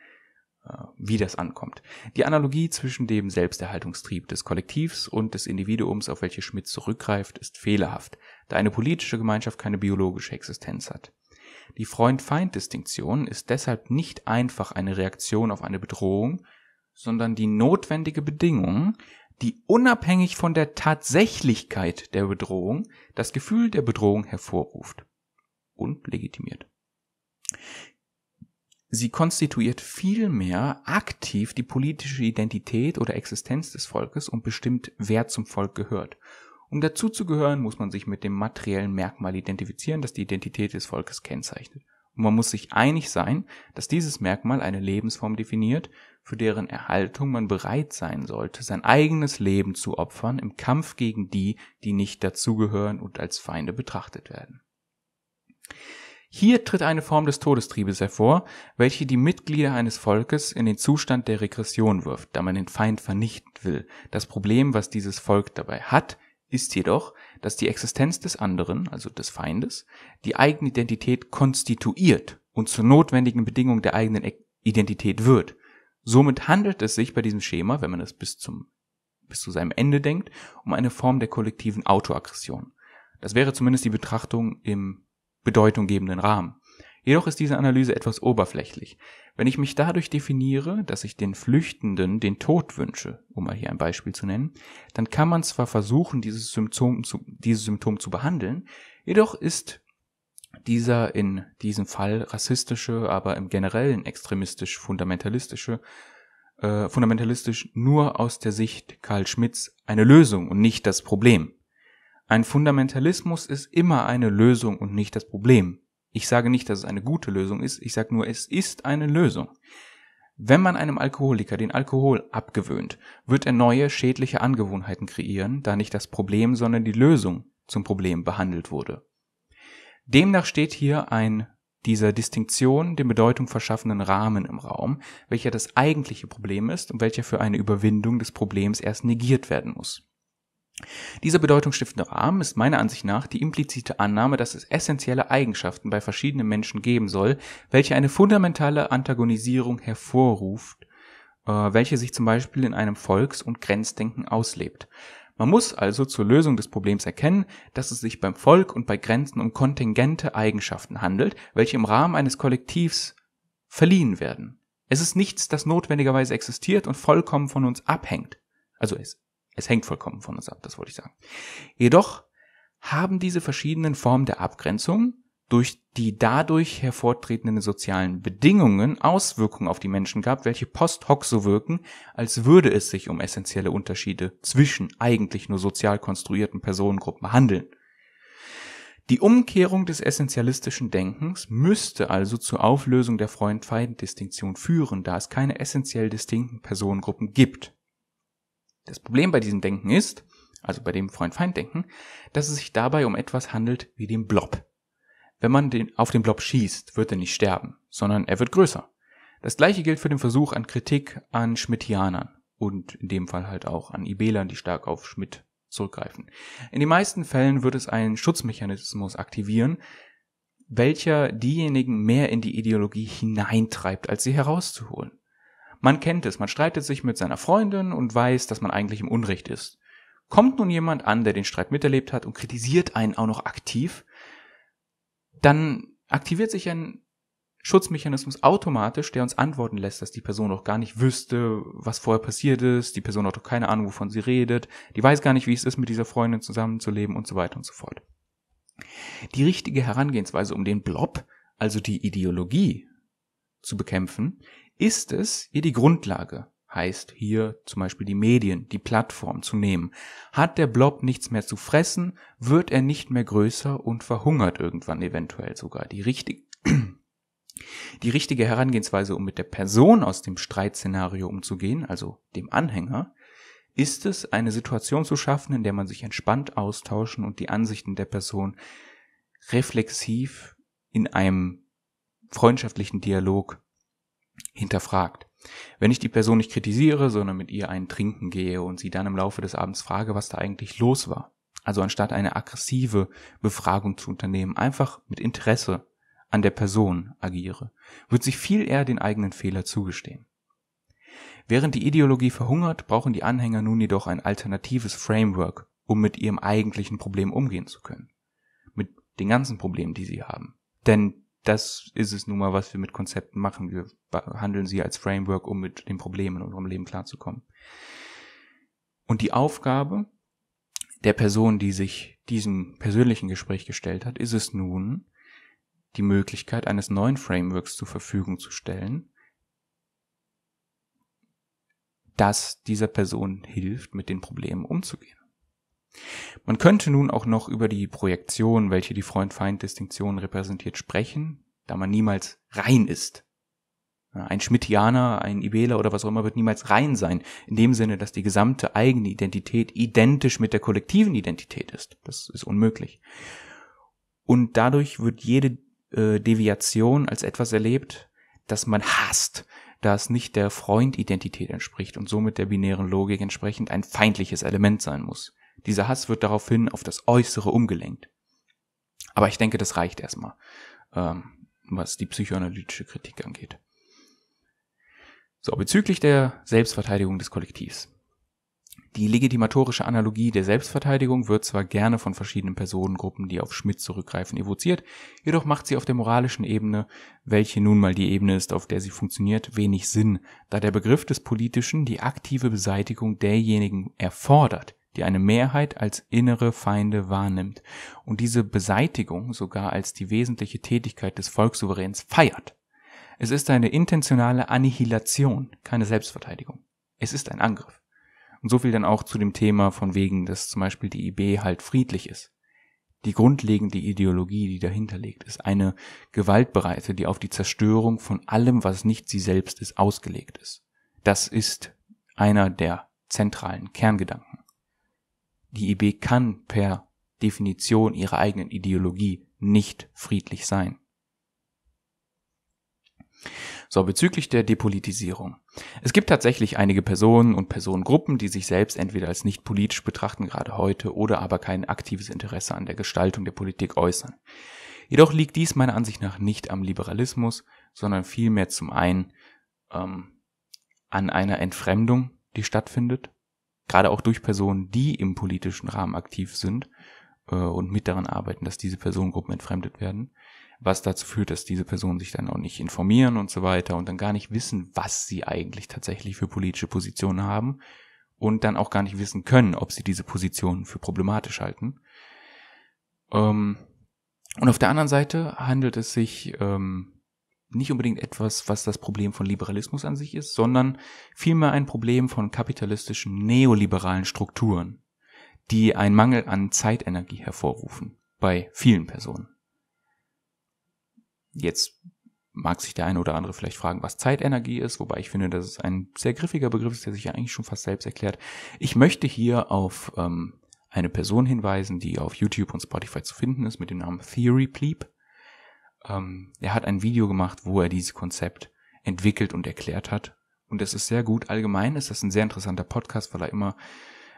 S1: äh, wie das ankommt. Die Analogie zwischen dem Selbsterhaltungstrieb des Kollektivs und des Individuums, auf welche Schmidt zurückgreift, ist fehlerhaft, da eine politische Gemeinschaft keine biologische Existenz hat. Die Freund-Feind-Distinktion ist deshalb nicht einfach eine Reaktion auf eine Bedrohung, sondern die notwendige Bedingung, die unabhängig von der Tatsächlichkeit der Bedrohung das Gefühl der Bedrohung hervorruft und legitimiert. Sie konstituiert vielmehr aktiv die politische Identität oder Existenz des Volkes und bestimmt, wer zum Volk gehört. Um dazu zu gehören, muss man sich mit dem materiellen Merkmal identifizieren, das die Identität des Volkes kennzeichnet. Und man muss sich einig sein, dass dieses Merkmal eine Lebensform definiert, für deren Erhaltung man bereit sein sollte, sein eigenes Leben zu opfern im Kampf gegen die, die nicht dazugehören und als Feinde betrachtet werden. Hier tritt eine Form des Todestriebes hervor, welche die Mitglieder eines Volkes in den Zustand der Regression wirft, da man den Feind vernichten will. Das Problem, was dieses Volk dabei hat, ist jedoch, dass die Existenz des anderen, also des Feindes, die eigene Identität konstituiert und zur notwendigen Bedingung der eigenen Identität wird. Somit handelt es sich bei diesem Schema, wenn man es bis zum bis zu seinem Ende denkt, um eine Form der kollektiven Autoaggression. Das wäre zumindest die Betrachtung im bedeutunggebenden Rahmen. Jedoch ist diese Analyse etwas oberflächlich. Wenn ich mich dadurch definiere, dass ich den Flüchtenden den Tod wünsche, um mal hier ein Beispiel zu nennen, dann kann man zwar versuchen, dieses Symptom zu, dieses Symptom zu behandeln, jedoch ist dieser in diesem Fall rassistische, aber im generellen extremistisch-fundamentalistische, äh, fundamentalistisch nur aus der Sicht Karl Schmitts eine Lösung und nicht das Problem. Ein Fundamentalismus ist immer eine Lösung und nicht das Problem. Ich sage nicht, dass es eine gute Lösung ist, ich sage nur, es ist eine Lösung. Wenn man einem Alkoholiker den Alkohol abgewöhnt, wird er neue schädliche Angewohnheiten kreieren, da nicht das Problem, sondern die Lösung zum Problem behandelt wurde. Demnach steht hier ein dieser Distinktion den Bedeutung verschaffenden Rahmen im Raum, welcher das eigentliche Problem ist und welcher für eine Überwindung des Problems erst negiert werden muss. Dieser bedeutungsstiftende Rahmen ist meiner Ansicht nach die implizite Annahme, dass es essentielle Eigenschaften bei verschiedenen Menschen geben soll, welche eine fundamentale Antagonisierung hervorruft, äh, welche sich zum Beispiel in einem Volks- und Grenzdenken auslebt. Man muss also zur Lösung des Problems erkennen, dass es sich beim Volk und bei Grenzen um kontingente Eigenschaften handelt, welche im Rahmen eines Kollektivs verliehen werden. Es ist nichts, das notwendigerweise existiert und vollkommen von uns abhängt. Also es, es hängt vollkommen von uns ab, das wollte ich sagen. Jedoch haben diese verschiedenen Formen der Abgrenzung durch die dadurch hervortretenden sozialen Bedingungen Auswirkungen auf die Menschen gab, welche post hoc so wirken, als würde es sich um essentielle Unterschiede zwischen eigentlich nur sozial konstruierten Personengruppen handeln. Die Umkehrung des essentialistischen Denkens müsste also zur Auflösung der Freund-Feind-Distinktion führen, da es keine essentiell distinkten Personengruppen gibt. Das Problem bei diesem Denken ist, also bei dem Freund-Feind-Denken, dass es sich dabei um etwas handelt wie den Blob. Wenn man den, auf den Blob schießt, wird er nicht sterben, sondern er wird größer. Das gleiche gilt für den Versuch an Kritik an Schmittianern und in dem Fall halt auch an Ibelern, die stark auf Schmidt zurückgreifen. In den meisten Fällen wird es einen Schutzmechanismus aktivieren, welcher diejenigen mehr in die Ideologie hineintreibt, als sie herauszuholen. Man kennt es, man streitet sich mit seiner Freundin und weiß, dass man eigentlich im Unrecht ist. Kommt nun jemand an, der den Streit miterlebt hat und kritisiert einen auch noch aktiv, dann aktiviert sich ein Schutzmechanismus automatisch, der uns antworten lässt, dass die Person auch gar nicht wüsste, was vorher passiert ist, die Person hat doch keine Ahnung, wovon sie redet, die weiß gar nicht, wie es ist, mit dieser Freundin zusammenzuleben und so weiter und so fort. Die richtige Herangehensweise, um den Blob, also die Ideologie, zu bekämpfen, ist es, ihr die Grundlage heißt hier zum Beispiel die Medien, die Plattform zu nehmen. Hat der Blob nichts mehr zu fressen, wird er nicht mehr größer und verhungert irgendwann eventuell sogar. Die, richtig, *clears throat* die richtige Herangehensweise, um mit der Person aus dem Streitszenario umzugehen, also dem Anhänger, ist es, eine Situation zu schaffen, in der man sich entspannt austauschen und die Ansichten der Person reflexiv in einem freundschaftlichen Dialog hinterfragt. Wenn ich die Person nicht kritisiere, sondern mit ihr einen trinken gehe und sie dann im Laufe des Abends frage, was da eigentlich los war. Also anstatt eine aggressive Befragung zu unternehmen, einfach mit Interesse an der Person agiere, wird sich viel eher den eigenen Fehler zugestehen. Während die Ideologie verhungert, brauchen die Anhänger nun jedoch ein alternatives Framework, um mit ihrem eigentlichen Problem umgehen zu können. Mit den ganzen Problemen, die sie haben. Denn das ist es nun mal, was wir mit Konzepten machen. Wir behandeln sie als Framework, um mit den Problemen in unserem Leben klarzukommen. Und die Aufgabe der Person, die sich diesem persönlichen Gespräch gestellt hat, ist es nun, die Möglichkeit eines neuen Frameworks zur Verfügung zu stellen, das dieser Person hilft, mit den Problemen umzugehen. Man könnte nun auch noch über die Projektion, welche die Freund-Feind-Distinktion repräsentiert, sprechen, da man niemals rein ist. Ein Schmittianer, ein Ibeler oder was auch immer wird niemals rein sein, in dem Sinne, dass die gesamte eigene Identität identisch mit der kollektiven Identität ist. Das ist unmöglich. Und dadurch wird jede äh, Deviation als etwas erlebt, das man hasst, da es nicht der Freund-Identität entspricht und somit der binären Logik entsprechend ein feindliches Element sein muss. Dieser Hass wird daraufhin auf das Äußere umgelenkt. Aber ich denke, das reicht erstmal, ähm, was die psychoanalytische Kritik angeht. So, bezüglich der Selbstverteidigung des Kollektivs. Die legitimatorische Analogie der Selbstverteidigung wird zwar gerne von verschiedenen Personengruppen, die auf Schmidt zurückgreifen, evoziert, jedoch macht sie auf der moralischen Ebene, welche nun mal die Ebene ist, auf der sie funktioniert, wenig Sinn, da der Begriff des Politischen die aktive Beseitigung derjenigen erfordert, die eine Mehrheit als innere Feinde wahrnimmt und diese Beseitigung sogar als die wesentliche Tätigkeit des Volkssouveräns feiert. Es ist eine intentionale Annihilation, keine Selbstverteidigung. Es ist ein Angriff. Und so viel dann auch zu dem Thema von wegen, dass zum Beispiel die IB halt friedlich ist. Die grundlegende Ideologie, die dahinter liegt, ist eine gewaltbereite, die auf die Zerstörung von allem, was nicht sie selbst ist, ausgelegt ist. Das ist einer der zentralen Kerngedanken. Die IB kann per Definition ihrer eigenen Ideologie nicht friedlich sein. So, bezüglich der Depolitisierung. Es gibt tatsächlich einige Personen und Personengruppen, die sich selbst entweder als nicht politisch betrachten, gerade heute, oder aber kein aktives Interesse an der Gestaltung der Politik äußern. Jedoch liegt dies meiner Ansicht nach nicht am Liberalismus, sondern vielmehr zum einen ähm, an einer Entfremdung, die stattfindet, gerade auch durch Personen, die im politischen Rahmen aktiv sind äh, und mit daran arbeiten, dass diese Personengruppen entfremdet werden, was dazu führt, dass diese Personen sich dann auch nicht informieren und so weiter und dann gar nicht wissen, was sie eigentlich tatsächlich für politische Positionen haben und dann auch gar nicht wissen können, ob sie diese Positionen für problematisch halten. Ähm, und auf der anderen Seite handelt es sich ähm, nicht unbedingt etwas, was das Problem von Liberalismus an sich ist, sondern vielmehr ein Problem von kapitalistischen neoliberalen Strukturen, die einen Mangel an Zeitenergie hervorrufen bei vielen Personen. Jetzt mag sich der eine oder andere vielleicht fragen, was Zeitenergie ist, wobei ich finde, dass es ein sehr griffiger Begriff ist, der sich ja eigentlich schon fast selbst erklärt. Ich möchte hier auf ähm, eine Person hinweisen, die auf YouTube und Spotify zu finden ist mit dem Namen Theory Pleep ähm, er hat ein Video gemacht, wo er dieses Konzept entwickelt und erklärt hat. Und es ist sehr gut. Allgemein ist das ein sehr interessanter Podcast, weil er immer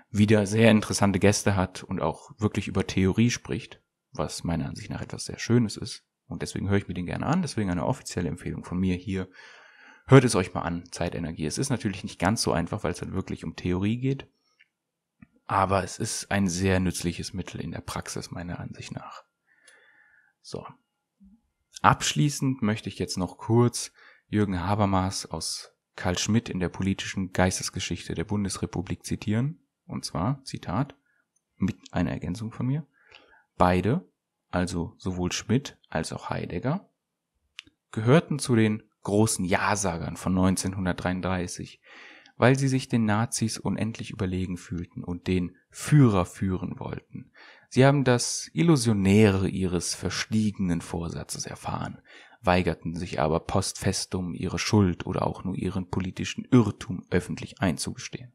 S1: wieder sehr interessante Gäste hat und auch wirklich über Theorie spricht, was meiner Ansicht nach etwas sehr Schönes ist. Und deswegen höre ich mir den gerne an. Deswegen eine offizielle Empfehlung von mir hier. Hört es euch mal an, Zeitenergie. Es ist natürlich nicht ganz so einfach, weil es dann wirklich um Theorie geht. Aber es ist ein sehr nützliches Mittel in der Praxis, meiner Ansicht nach. So, Abschließend möchte ich jetzt noch kurz Jürgen Habermas aus Karl Schmidt in der politischen Geistesgeschichte der Bundesrepublik zitieren. Und zwar, Zitat, mit einer Ergänzung von mir. Beide, also sowohl Schmidt als auch Heidegger, gehörten zu den großen Ja-Sagern von 1933, weil sie sich den Nazis unendlich überlegen fühlten und den Führer führen wollten, Sie haben das Illusionäre ihres verstiegenen Vorsatzes erfahren, weigerten sich aber postfestum ihre Schuld oder auch nur ihren politischen Irrtum öffentlich einzugestehen.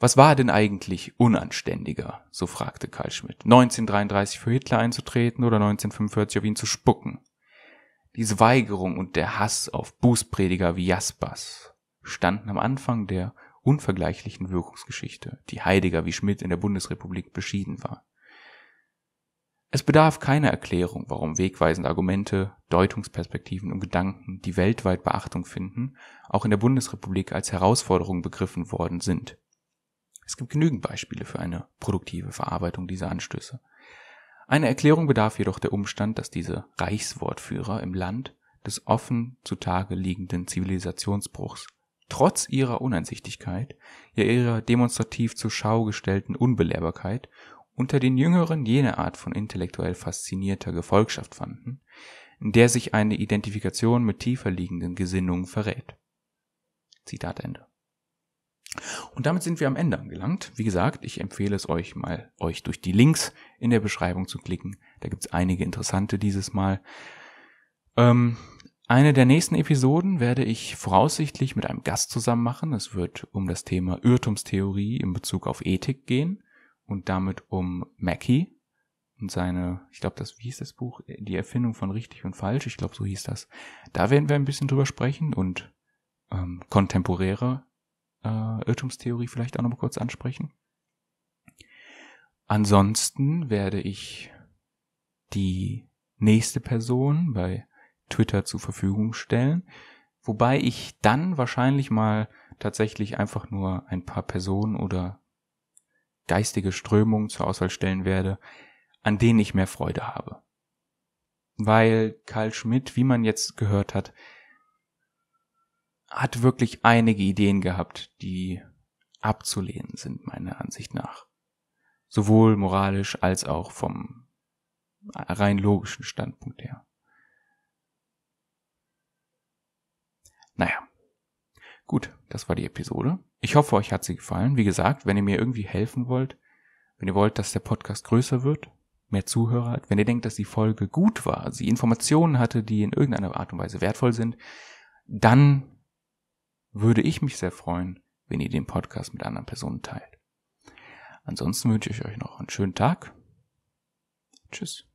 S1: Was war denn eigentlich unanständiger? so fragte Karl Schmidt. 1933 für Hitler einzutreten oder 1945 auf ihn zu spucken? Diese Weigerung und der Hass auf Bußprediger wie Jaspers standen am Anfang der unvergleichlichen Wirkungsgeschichte, die Heidegger wie Schmidt in der Bundesrepublik beschieden war. Es bedarf keiner Erklärung, warum wegweisende Argumente, Deutungsperspektiven und Gedanken, die weltweit Beachtung finden, auch in der Bundesrepublik als Herausforderung begriffen worden sind. Es gibt genügend Beispiele für eine produktive Verarbeitung dieser Anstöße. Eine Erklärung bedarf jedoch der Umstand, dass diese Reichswortführer im Land des offen zutage liegenden Zivilisationsbruchs trotz ihrer Uneinsichtigkeit, ja ihrer demonstrativ zur Schau gestellten Unbelehrbarkeit, unter den Jüngeren jene Art von intellektuell faszinierter Gefolgschaft fanden, in der sich eine Identifikation mit tiefer liegenden Gesinnungen verrät. Zitat Ende. Und damit sind wir am Ende angelangt. Wie gesagt, ich empfehle es euch mal, euch durch die Links in der Beschreibung zu klicken. Da gibt es einige interessante dieses Mal. Ähm, eine der nächsten Episoden werde ich voraussichtlich mit einem Gast zusammen machen. Es wird um das Thema Irrtumstheorie in Bezug auf Ethik gehen und damit um Mackie und seine, ich glaube, das, wie hieß das Buch? Die Erfindung von richtig und falsch, ich glaube, so hieß das. Da werden wir ein bisschen drüber sprechen und ähm, kontemporäre äh, Irrtumstheorie vielleicht auch nochmal kurz ansprechen. Ansonsten werde ich die nächste Person bei Twitter zur Verfügung stellen. Wobei ich dann wahrscheinlich mal tatsächlich einfach nur ein paar Personen oder geistige Strömungen zur Auswahl stellen werde, an denen ich mehr Freude habe. Weil Karl Schmidt, wie man jetzt gehört hat, hat wirklich einige Ideen gehabt, die abzulehnen sind, meiner Ansicht nach. Sowohl moralisch als auch vom rein logischen Standpunkt her. Naja. Gut, das war die Episode. Ich hoffe, euch hat sie gefallen. Wie gesagt, wenn ihr mir irgendwie helfen wollt, wenn ihr wollt, dass der Podcast größer wird, mehr Zuhörer hat, wenn ihr denkt, dass die Folge gut war, sie Informationen hatte, die in irgendeiner Art und Weise wertvoll sind, dann würde ich mich sehr freuen, wenn ihr den Podcast mit anderen Personen teilt. Ansonsten wünsche ich euch noch einen schönen Tag. Tschüss.